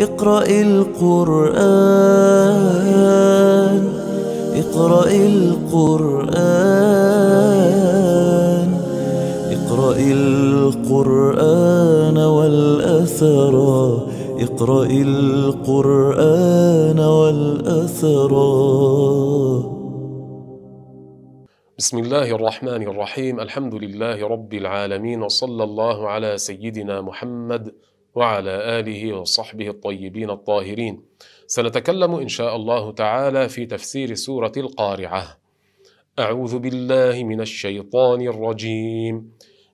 اقرأ القرآن اقرأ القرآن اقرأ القرآن والأثر اقرأ القرآن والأثر بسم الله الرحمن الرحيم الحمد لله رب العالمين وصلى الله على سيدنا محمد وعلى آله وصحبه الطيبين الطاهرين سنتكلم إن شاء الله تعالى في تفسير سورة القارعة أعوذ بالله من الشيطان الرجيم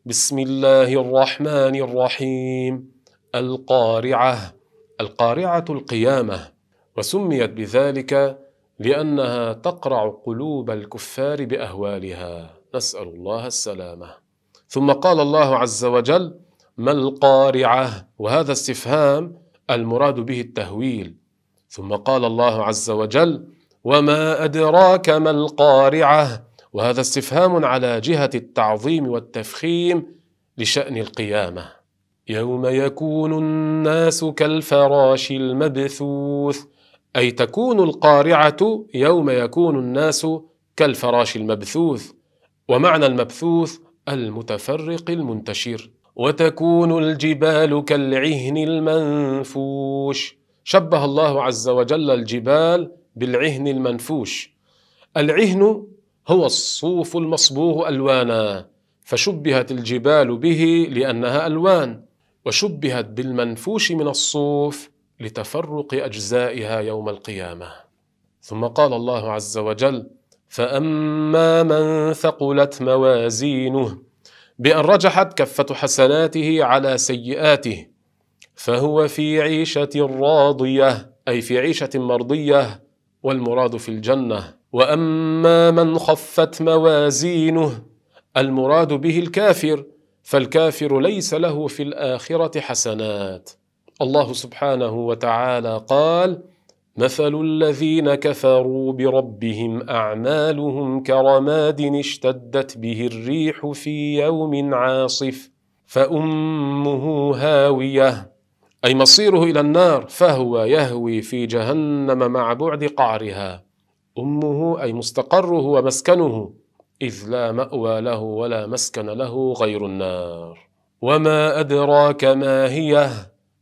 بسم الله الرحمن الرحيم القارعة القارعة القيامة وسميت بذلك لأنها تقرع قلوب الكفار بأهوالها نسأل الله السلامة ثم قال الله عز وجل ما القارعه وهذا استفهام المراد به التهويل ثم قال الله عز وجل وما ادراك ما القارعه وهذا استفهام على جهه التعظيم والتفخيم لشان القيامه يوم يكون الناس كالفراش المبثوث اي تكون القارعه يوم يكون الناس كالفراش المبثوث ومعنى المبثوث المتفرق المنتشر وتكون الجبال كالعهن المنفوش شبه الله عز وجل الجبال بالعهن المنفوش العهن هو الصوف المصبوغ الوانا فشبهت الجبال به لانها الوان وشبهت بالمنفوش من الصوف لتفرق اجزائها يوم القيامه ثم قال الله عز وجل فاما من ثقلت موازينه بأن رجحت كفة حسناته على سيئاته فهو في عيشة راضية أي في عيشة مرضية والمراد في الجنة وأما من خفت موازينه المراد به الكافر فالكافر ليس له في الآخرة حسنات الله سبحانه وتعالى قال مثل الذين كفروا بربهم اعمالهم كرماد اشتدت به الريح في يوم عاصف فامه هاويه اي مصيره الى النار فهو يهوي في جهنم مع بعد قعرها امه اي مستقره ومسكنه اذ لا ماوى له ولا مسكن له غير النار وما ادراك ما هي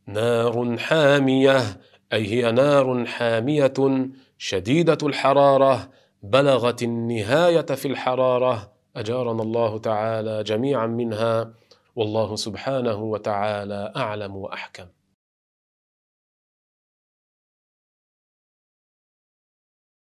نار حاميه اي هي نار حاميه شديده الحراره بلغت النهايه في الحراره اجارنا الله تعالى جميعا منها والله سبحانه وتعالى اعلم واحكم